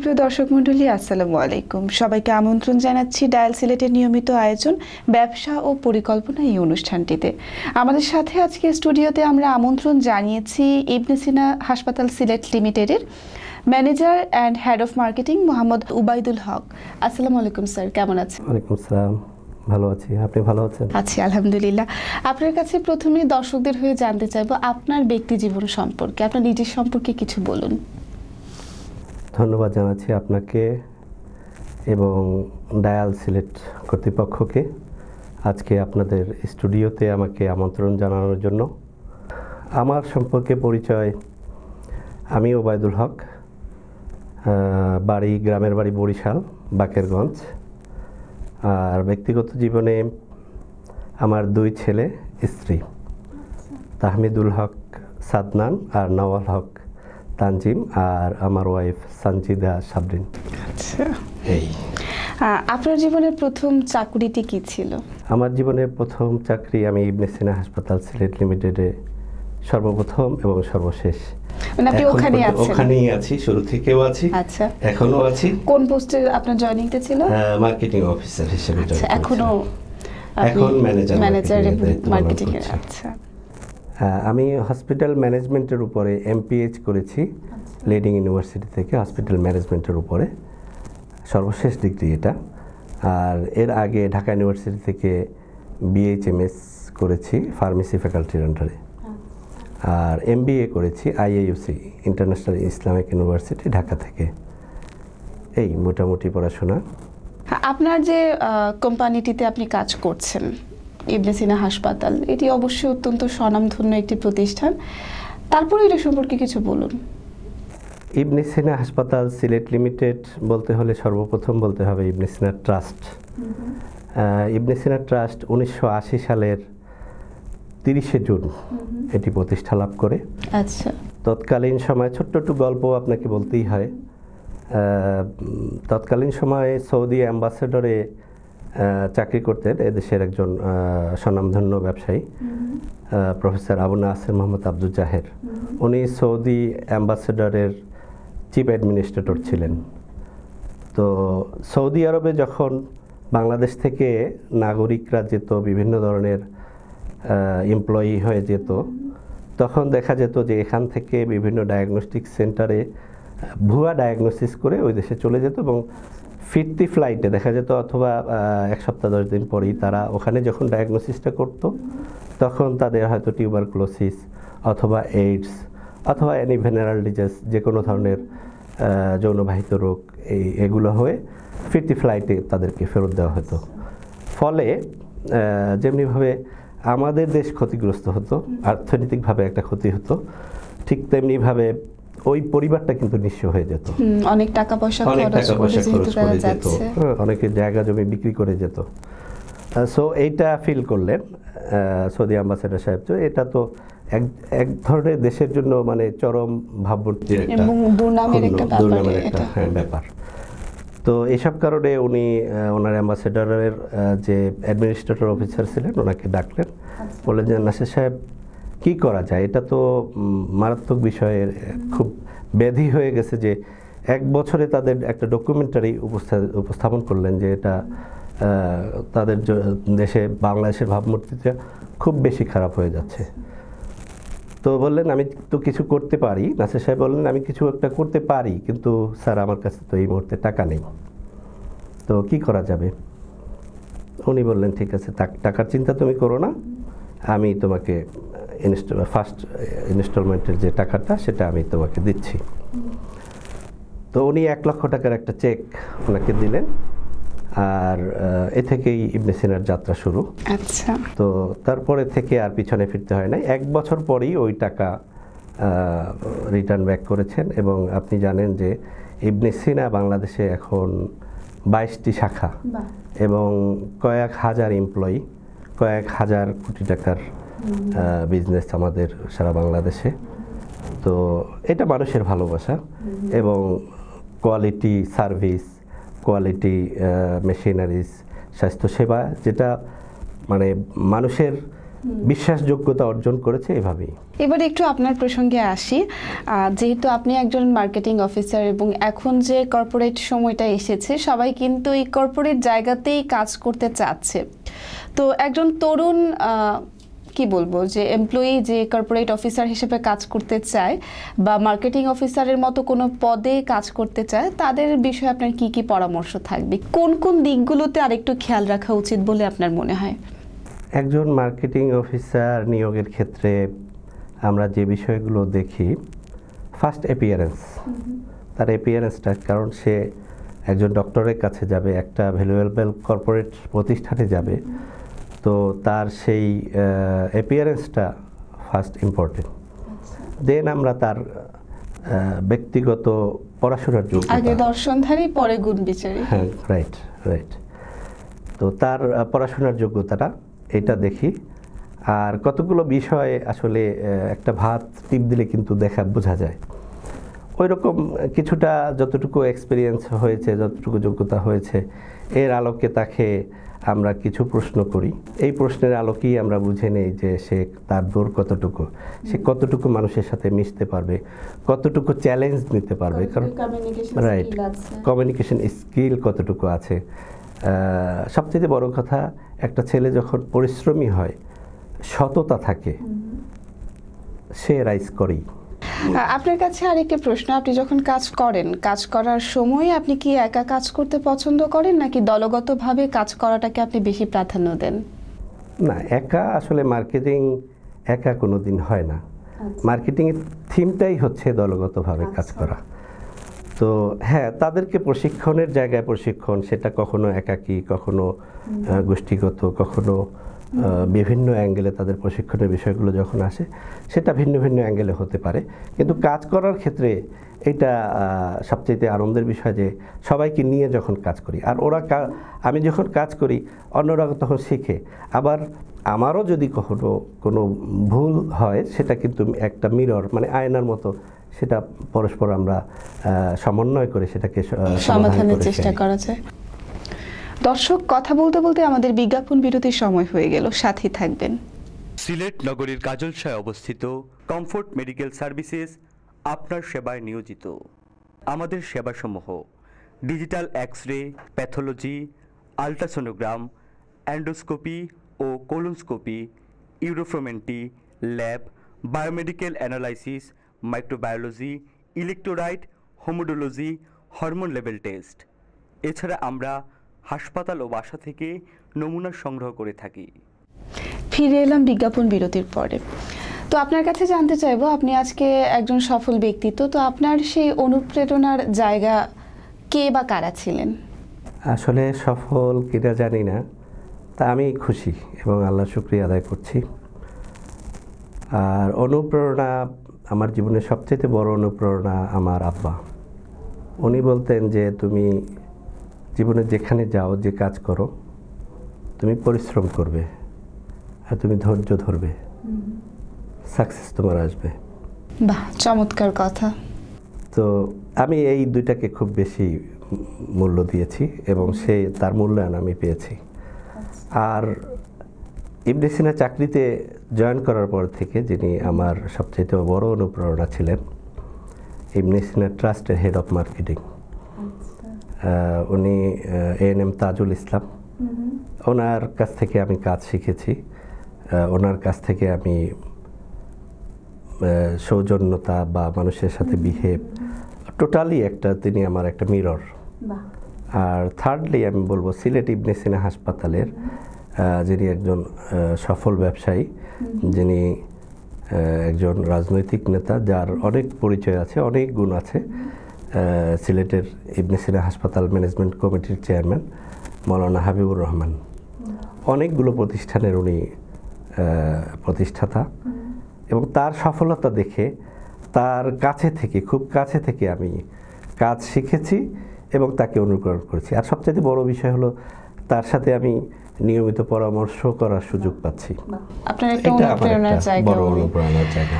সুপ্রিয় দর্শক মন্ডলী আসসালামু আলাইকুম সবাইকে আমন্ত্রণ জানাচ্ছি ডায়াল সিলেটের নিয়মিত আয়োজন ব্যবসা ও পরিকল্পনা এই অনুষ্ঠানটিতে আমাদের সাথে আজকে স্টুডিওতে আমরা আমন্ত্রণ জানিয়েছি ইবনে সিনা হাসপাতাল সিলেট লিমিটেডের manager and head of marketing Mohammad Ubaidul Haque আসসালামু আলাইকুম স্যার কেমন আছেন ওয়ালাইকুম আসসালাম ভালো আছি আপনি ভালো আছেন আছি আলহামদুলিল্লাহ আপনার কাছে প্রথমে দর্শকদের হয়ে জানতে চাইবো আপনার ব্যক্তি জীবন সম্পর্কে আপনার নিজের সম্পর্কে কিছু বলুন ধন্যবাদ জানাচ্ছি আপনাকে এবং ডায়াল সিলেট কর্তৃপক্ষকে আজকে আপনাদের স্টুডিওতে আমাকে আমন্ত্রণ জানানোর জন্য আমার সম্পর্কে পরিচয় আমি ওবায়দুল হক বাড়ি গ্রামের বাড়ি বরিশাল বাকেরগঞ্জ আর ব্যক্তিগত জীবনে আমার দুই ছেলে স্ত্রী তাহমিদুল হক সাদনান আর নওয়াল হক তানজিম আর আমার ওয়াইফ সানজিদা সাবরিন আচ্ছা। আপনার জীবনের প্রথম চাকরিটি কি ছিল আমার জীবনের প্রথম চাকরি আমি ইবনে সিনা হাসপাতাল সিলেট লিমিটেডে সর্বপ্রথম এবং সর্বশেষ মানে আপনি ওখানেই আছেন ওখানেই আছি শুরু থেকেও আছি আচ্ছা এখনো আছি কোন পোস্টে আপনার জয়েনিংটা ছিল মার্কেটিং অফিসার হিসেবে আচ্ছা এখনো এখন ম্যানেজার ম্যানেজার মার্কেটিং আচ্ছা হ্যাঁ, আমি হসপিটাল ম্যানেজমেন্টের উপরে এমপিএইচ করেছি লিডিং আচ্ছা। ইউনিভার্সিটি থেকে হসপিটাল ম্যানেজমেন্টের উপরে সর্বশেষ ডিগ্রি এটা আর এর আগে ঢাকা ইউনিভার্সিটি থেকে বিএইচএমএস করেছি ফার্মেসি ফ্যাকাল্টির আন্ডারে আর এমবিএ করেছি IIUC international Islamic university Dhaka থেকে এই মোটামুটি পড়াশোনা আপনার যে কোম্পানিটিতে আপনি কাজ করছেন ইবনে সিনা হাসপাতাল এটি অবশ্যই অত্যন্ত স্বনামধন্য একটি প্রতিষ্ঠান তারপরে এটা সম্পর্কে কিছু বলুন ইবনে সিনা হাসপাতাল সিলেট লিমিটেড বলতে হলে সর্বপ্রথম বলতে হবে ইবনে সিনা ট্রাস্ট ইবনে সিনা ট্রাস্ট উনিশশো সালের তিরিশে জুন এটি প্রতিষ্ঠা লাভ করে আচ্ছা তৎকালীন সময় ছোট্ট একটু গল্প আপনাকে বলতেই হয় তৎকালীন সময়ে সৌদি অ্যাম্বাসেডরে চাকরি করতেন এদেশের একজন স্বনামধন্য ব্যবসায়ী প্রফেসর আবু নাসের মোহাম্মদ আব্দুল জাহের উনি সৌদি অ্যাম্বাসেডারের চিফ অ্যাডমিনিস্ট্রেটর ছিলেন তো সৌদি আরবে যখন বাংলাদেশ থেকে নাগরিকরা যেত বিভিন্ন ধরনের এমপ্লয়ি হয়ে যেত তখন দেখা যেত যে এখান থেকে বিভিন্ন ডায়াগনস্টিক সেন্টারে ভুয়া ডায়াগনোসিস করে ওই দেশে চলে যেত এবং ফিরতি ফ্লাইটে দেখা যেত অথবা এক সপ্তাহ দশ দিন পরেই তারা ওখানে যখন ডায়াগনোসিসটা করত তখন তাদের হয়তো টিউবার ক্লোসিস অথবা এইডস অথবা এনি ভেনারাল ডিজিজ যে কোনো ধরনের যৌনবাহিত রোগ এই এগুলো হয়ে ফিরতি ফ্লাইটে তাদেরকে ফেরত দেওয়া হতো ফলে যেমনিভাবে আমাদের দেশ ক্ষতিগ্রস্ত হতো অর্থনৈতিকভাবে একটা ক্ষতি হতো ঠিক তেমনিভাবে ওই পরিবারটা কিন্তু নিঃস্ব হয়ে যেত অনেক টাকা পয়সা অনেক টাকা পয়সা খরচ করে যেত অনেকে জায়গা জমি বিক্রি করে যেত সো এইটা ফিল করলেন সৌদি আম্বাসেডার সাহেব এটা তো এক এক ধরনের দেশের জন্য মানে চরম ভাবমূর্তি একটা দুর্নামের একটা হ্যাঁ, ব্যাপার তো এসব কারণে উনি ওনার অ্যাম্বাসেডারের যে অ্যাডমিনিস্ট্রেটর অফিসার ছিলেন ওনাকে ডাকলেন আচ্ছা। বললেন যে নাসির সাহেব কি করা যায় এটা তো মারাত্মক বিষয়ের খুব ব্যাধি হয়ে গেছে যে এক বছরে তাদের একটা ডকুমেন্টারি উপস্থাপন করলেন যে এটা তাদের দেশে বাংলাদেশের ভাবমূর্তিটা খুব বেশি খারাপ হয়ে যাচ্ছে তো বললেন আমি তো কিছু করতে পারি নাসির সাহেব বললেন আমি কিছু একটা করতে পারি কিন্তু স্যার আমার কাছে তো এই মুহূর্তে টাকা নেই তো কি করা যাবে উনি বললেন ঠিক আছে টাকার চিন্তা তুমি করো না আমি তোমাকে ফার্স্ট ইনস্টলমেন্টের uh, যে টাকাটা সেটা আমি তোমাকে দিচ্ছি তো উনি এক লক্ষ টাকার একটা চেক ওনাকে দিলেন আর এ থেকেই ইবনে সিনার যাত্রা শুরু আচ্ছা তো তারপরে থেকে আর পিছনে ফিরতে হয় নাই এক বছর পরেই ওই টাকা রিটার্ন ব্যাক করেছেন এবং আপনি জানেন যে ইবনে সিনা বাংলাদেশে এখন বাইশটি শাখা এবং কয়েক হাজার এমপ্লয়ি কয়েক হাজার কোটি টাকার বিজনেস আমাদের সারা বাংলাদেশে তো এটা মানুষের ভালোবাসা এবং কোয়ালিটি সার্ভিস কোয়ালিটি মেশিনারিজ স্বাস্থ্যসেবা যেটা মানে মানুষের বিশ্বাসযোগ্যতা অর্জন করেছে এভাবেই এবার একটু আপনার প্রসঙ্গে আসি যেহেতু আপনি একজন মার্কেটিং অফিসার এবং এখন যে কর্পোরেট সময়টা এসেছে সবাই কিন্তু এই কর্পোরেট জায়গাতেই কাজ করতে চাচ্ছে তো একজন তরুণ কি বলবো যে এমপ্লয়ি যে কর্পোরেট অফিসার হিসেবে কাজ করতে চায় বা মার্কেটিং অফিসারের মতো কোনো পদে কাজ করতে চায় তাদের বিষয়ে আপনার কি কি পরামর্শ থাকবে কোন কোন দিকগুলোতে আরেকটু খেয়াল রাখা উচিত বলে আপনার মনে হয় একজন মার্কেটিং অফিসার নিয়োগের ক্ষেত্রে আমরা যে বিষয়গুলো দেখি ফার্স্ট অ্যাপিয়ারেন্স তার অ্যাপিয়ারেন্সটা কারণ সে একজন ডক্টরের কাছে যাবে একটা ভ্যালুয়েবল কর্পোরেট প্রতিষ্ঠানে যাবে তো তার সেই অ্যাপিয়ারেন্সটা ফার্স্ট ইম্পর্টেন্ট দেন আমরা তার ব্যক্তিগত পড়াশোনার যুগ আগে দর্শনধারী পরে গুণ বিচারী হ্যাঁ রাইট রাইট তো তার পড়াশোনার যোগ্যতাটা এটা দেখি আর কতগুলো বিষয় আসলে একটা ভাত টিপ দিলে কিন্তু দেখা বোঝা যায় ওই রকম কিছুটা যতটুকু এক্সপিরিয়েন্স হয়েছে যতটুকু যোগ্যতা হয়েছে এর আলোকে তাকে আমরা কিছু প্রশ্ন করি এই প্রশ্নের আলোকেই আমরা বুঝে নেই যে সে তার দূর কতটুকু সে কতটুকু মানুষের সাথে মিশতে পারবে কতটুকু চ্যালেঞ্জ নিতে পারবে কারণ রাইট কমিউনিকেশন স্কিল কতটুকু আছে সবচেয়ে বড় কথা একটা ছেলে যখন পরিশ্রমী হয় সততা থাকে সে রাইজ করেই আপনার কাছে আরেকটি প্রশ্ন আপনি যখন কাজ করেন কাজ করার সময় আপনি কি একা কাজ করতে পছন্দ করেন নাকি দলগতভাবে কাজ করাটাকে আপনি বেশি প্রাধান্য দেন না একা আসলে মার্কেটিং একা কোনো দিন হয় না আচ্ছা। মার্কেটিংয়ের থিমটাই হচ্ছে দলগতভাবে কাজ করা তো হ্যাঁ তাদেরকে প্রশিক্ষণের জায়গায় প্রশিক্ষণ সেটা কখনো একাকী কখনো গোষ্ঠীগত কখনো বিভিন্ন অ্যাঙ্গেলে তাদের প্রশিক্ষণের বিষয়গুলো যখন আসে সেটা ভিন্ন ভিন্ন অ্যাঙ্গেলে হতে পারে কিন্তু কাজ করার ক্ষেত্রে এটা সবচেয়ে আনন্দের বিষয় যে সবাইকে নিয়ে যখন কাজ করি আর ওরা আমি যখন কাজ করি অন্যরা তখন শিখে আবার আমারও যদি কখনো কোনো ভুল হয় সেটা কিন্তু একটা মিরর মানে আয়নার মতো সেটা পরস্পর আমরা সমন্বয় করে সেটাকে সমাধানের চেষ্টা করা যায় দর্শক কথা বলতে বলতে আমাদের বিজ্ঞাপন বিরতির সময় হয়ে গেল সাথী থাকবেন সিলেট নগরীর কাজলশায় অবস্থিত কমফোর্ট মেডিকেল সার্ভিসেস আপনার সেবায় নিয়োজিত আমাদের সেবাসমূহ digital X ray pathology ultrasonogram endoscopy ও colonoscopy uroflowmetry lab biomedical analysis microbiology electrolyte haematology hormone level test এছাড়া আমরা হাসপাতাল ও বাসা থেকে নমুনা সংগ্রহ করে থাকি ফিরে এলাম বিজ্ঞাপন বিরতির পরে তো আপনার কাছে জানতে চাইবো আপনি আজকে একজন সফল ব্যক্তিত্ব তো আপনার সেই অনুপ্রেরণার জায়গা কে বা কারা ছিলেন আসলে সফল কিনা জানি না তা আমি খুশি এবং আল্লাহ শুক্রিয়া আদায় করছি আর অনুপ্রেরণা আমার জীবনের সবচেয়ে বড় অনুপ্রেরণা আমার আব্বা উনি বলতেন যে তুমি জীবনে যেখানে যাও যে কাজ করো তুমি পরিশ্রম করবে আর তুমি ধৈর্য ধরবে সাকসেস তোমার আসবে বাহ চমৎকার কথা তো আমি এই দুইটাকে খুব বেশি মূল্য দিয়েছি এবং সে তার মূল্যায়ন আমি পেয়েছি আর ইবনে সিনা চাকরিতে জয়েন করার পর থেকে যিনি আমার সবচেয়ে বড় অনুপ্রেরণা ছিলেন ইবনে সিনা ট্রাস্টের হেড অফ মার্কেটিং উনি এএনএম তাজুল ইসলাম ওনার কাছ থেকে আমি কাজ শিখেছি ওনার কাছ থেকে আমি সৌজন্যতা বা মানুষের সাথে বিহেভ টোটালি একটা তিনি আমার একটা মিরর আর থার্ডলি আমি বলবো সিলেট ইবনে সিনা হাসপাতালের যিনি একজন সফল ব্যবসায়ী যিনি একজন রাজনৈতিক নেতা যার অনেক পরিচয় আছে অনেক গুণ আছে সিলেটের ইবনে সিনা হাসপাতাল ম্যানেজমেন্ট কমিটির চেয়ারম্যান মৌলানা হাবিবুর রহমান অনেকগুলো প্রতিষ্ঠানের উনি প্রতিষ্ঠাতা এবং তার সফলতা দেখে তার কাছে থেকে খুব কাছে থেকে আমি কাজ শিখেছি এবং তাকে অনুকরণ করেছি আর সবচেয়ে বড় বিষয় হলো তার সাথে আমি নিয়মিত পরামর্শ করার সুযোগ পাচ্ছি আপনার একটা অনুপ্রেরণার জায়গা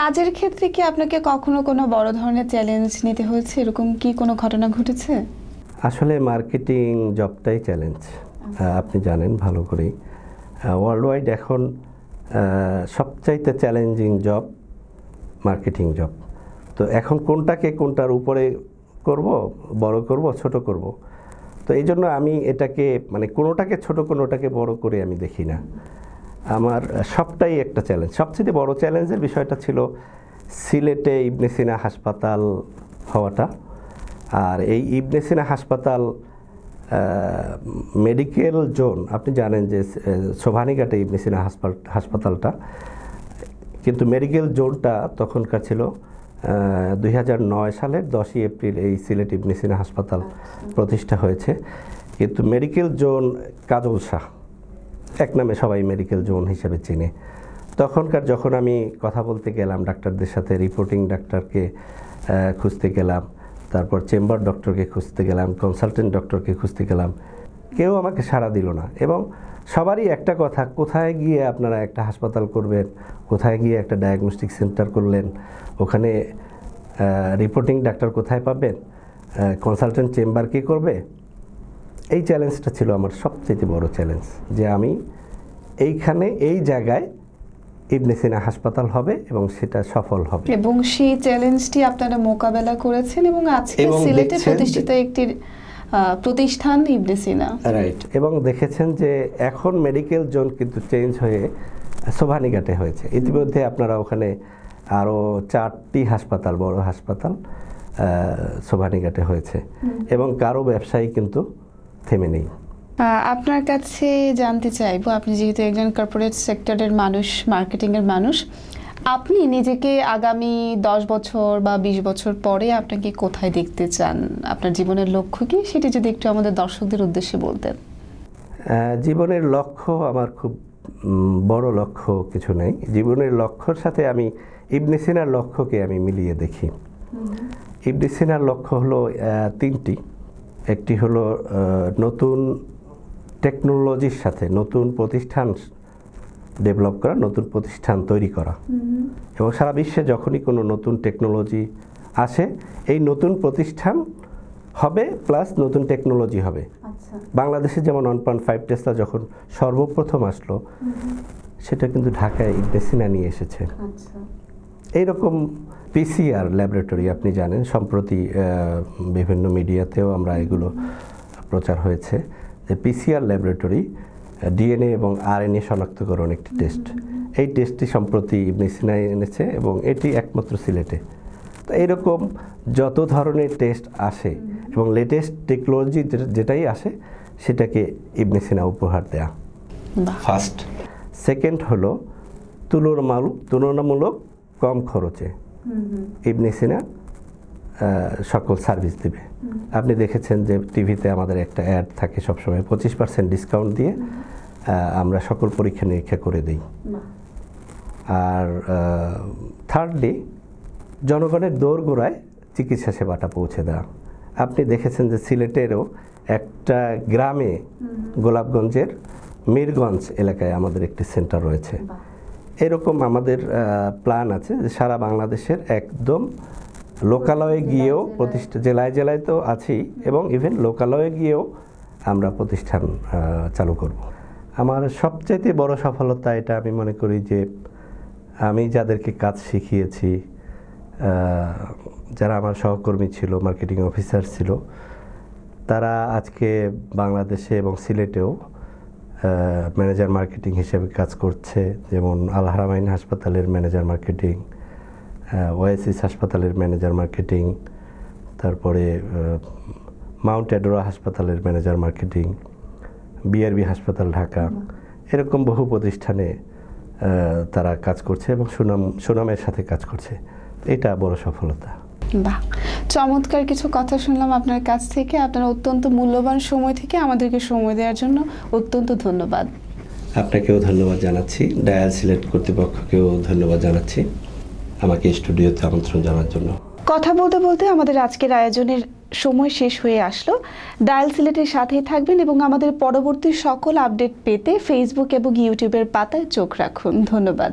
কাজের ক্ষেত্রে কি আপনাকে কখনো কোনো বড় ধরনের চ্যালেঞ্জ নিতে হয়েছে এরকম কি কোনো ঘটনা ঘটেছে আসলে মার্কেটিং জবটাই চ্যালেঞ্জ আপনি জানেন ভালো করেই ওয়ার্ল্ড ওয়াইড এখন সবচাইতে চ্যালেঞ্জিং জব মার্কেটিং জব তো এখন কোনটাকে কোনটার উপরে করব বড় করব ছোট করব তো এই জন্য আমি এটাকে মানে কোনোটাকে ছোট কোনোটাকে বড় করে আমি দেখি না আমার সবটাই একটা চ্যালেঞ্জ সবচেয়ে বড় চ্যালেঞ্জের বিষয়টা ছিল সিলেটে ইবনে সিনা হাসপাতাল হওয়াটা আর এই ইবনে সিনা হাসপাতাল মেডিকেল জোন আপনি জানেন যে সোভানিঘাটে ইবনে সিনা হাসপাতালটা কিন্তু মেডিকেল জোনটা তখনকার ছিল দুই সালের দশই এপ্রিল এই সিলেট ইবনে সিনা হাসপাতাল আচ্ছা। প্রতিষ্ঠা হয়েছে কিন্তু মেডিকেল জোন কাজল শাহ এক নামে সবাই মেডিকেল জোন হিসেবে চিনে তখনকার যখন আমি কথা বলতে গেলাম ডাক্তারদের সাথে রিপোর্টিং ডাক্তারকে খুঁজতে গেলাম তারপর চেম্বার ডক্টরকে খুঁজতে গেলাম কনসালটেন্ট ডক্টরকে খুঁজতে গেলাম কেউ আমাকে সাড়া দিল না এবং সবারই একটা কথা কোথায় গিয়ে আপনারা একটা হাসপাতাল করবেন কোথায় গিয়ে একটা ডায়াগনস্টিক সেন্টার করলেন ওখানে রিপোর্টিং ডাক্তার কোথায় পাবেন কনসালটেন্ট চেম্বার কে করবে এই চ্যালেঞ্জটা ছিল আমার সবচেয়ে বড় চ্যালেঞ্জ যে আমি এইখানে এই জায়গায় ইবনে সিনা হাসপাতাল হবে এবং সেটা সফল হবে এবং সেই চ্যালেঞ্জটি আপনারা মোকাবেলা করেছেন এবং আজকে সিলেটে প্রতিষ্ঠিত একটি প্রতিষ্ঠান ইবনে সিনা রাইট এবং দেখেছেন যে এখন মেডিকেল জোন কিন্তু চেঞ্জ হয়ে সোভানিঘাটে হয়েছে ইতিমধ্যে আপনারা ওখানে আরও চারটি হাসপাতাল বড় হাসপাতাল সোভানিঘাটে হয়েছে এবং কারো ব্যবসায়ী কিন্তু থেমে নেই আপনার কাছে জানতে চাইবো আপনি যেহেতু একজন কর্পোরেট সেক্টরের মানুষ মার্কেটিংয়ের মানুষ আপনি নিজেকে আগামী দশ বছর বা বিশ বছর পরে আপনাকে কোথায় দেখতে চান আপনার জীবনের লক্ষ্য কি সেটি যদি একটু আমাদের দর্শকদের উদ্দেশ্যে বলতেন জীবনের লক্ষ্য আমার খুব বড় লক্ষ্য কিছু নেই জীবনের লক্ষ্যর সাথে আমি ইবনে সিনার লক্ষ্যকে আমি মিলিয়ে দেখি ইবনে সিনার লক্ষ্য হলো তিনটি একটি হলো নতুন টেকনোলজির সাথে নতুন প্রতিষ্ঠান ডেভেলপ করা নতুন প্রতিষ্ঠান তৈরি করা এবং সারা বিশ্বে যখনই কোনো নতুন টেকনোলজি আসে এই নতুন প্রতিষ্ঠান হবে প্লাস নতুন টেকনোলজি হবে আচ্ছা। বাংলাদেশে যেমন ওয়ান পয়েন্ট ফাইভ টেসলা যখন সর্বপ্রথম আসলো সেটা কিন্তু ঢাকায় ডেসিনা নিয়ে এসেছে আচ্ছা। এইরকম পিসিআর ল্যাবরেটরি আপনি জানেন সম্প্রতি বিভিন্ন মিডিয়াতেও আমরা এগুলো প্রচার হয়েছে যে পিসিআর ল্যাবরেটরি ডিএনএ এবং আরএনএ শনাক্তকরণ একটি টেস্ট এই টেস্টটি সম্প্রতি ইবনে এনেছে এবং এটি একমাত্র সিলেটে তো এরকম যত ধরনের টেস্ট আসে এবং লেটেস্ট টেকনোলজি যেটাই আসে সেটাকে ইবনে সিনা উপহার দেয়া ফার্স্ট সেকেন্ড হলো তুলনামূলক তুলনামূলক কম খরচে ইবনে সিনা সকল সার্ভিস দেবে আপনি দেখেছেন যে টিভিতে আমাদের একটা অ্যাড থাকে সবসময় পঁচিশ পার্সেন্ট ডিসকাউন্ট দিয়ে আমরা সকল পরীক্ষা নিরীক্ষা করে দিই আর থার্ডলি জনগণের দোরগোড়ায় চিকিৎসা সেবাটা পৌঁছে দেওয়া আপনি দেখেছেন যে সিলেটেরও একটা গ্রামে গোলাপগঞ্জের মিরগঞ্জ এলাকায় আমাদের একটি সেন্টার রয়েছে এরকম আমাদের প্ল্যান আছে যে সারা বাংলাদেশের একদম লোকালয়ে গিয়েও প্রতিষ্ঠা জেলায় জেলায় তো আছেই এবং ইভেন লোকালয়ে গিয়েও আমরা প্রতিষ্ঠান চালু করব আমার সবচাইতে বড় সফলতা এটা আমি মনে করি যে আমি যাদেরকে কাজ শিখিয়েছি যারা আমার সহকর্মী ছিল মার্কেটিং অফিসার ছিল তারা আজকে বাংলাদেশে এবং সিলেটেও ম্যানেজার মার্কেটিং হিসেবে কাজ করছে যেমন আলহারামাইন হাসপাতালের ম্যানেজার মার্কেটিং ওয়াইসিস হাসপাতালের ম্যানেজার মার্কেটিং তারপরে মাউন্ট অ্যাডোরা হাসপাতালের ম্যানেজার মার্কেটিং বিআরবি হাসপাতাল ঢাকা এরকম বহু প্রতিষ্ঠানে তারা কাজ করছে এবং সুনাম সুনামের সাথে কাজ করছে এটা বড় সফলতা চমৎকার কিছু কথা শুনলাম আপনার কাছ থেকে আপনার অত্যন্ত মূল্যবান সময় থেকে আমাদেরকে সময় দেওয়ার জন্য অত্যন্ত ধন্যবাদ আপনাকেও ধন্যবাদ জানাচ্ছি ডায়াল সিলেক্ট কর্তৃপক্ষকেও ধন্যবাদ জানাচ্ছি আমাকে স্টুডিওতে আমন্ত্রণ জানার জন্য কথা বলতে বলতে আমাদের আজকের আয়োজনের সময় শেষ হয়ে আসলো ডায়াল সিলেটের সাথেই থাকবেন এবং আমাদের পরবর্তী সকল আপডেট পেতে ফেসবুক এবং ইউটিউবের পাতায় চোখ রাখুন ধন্যবাদ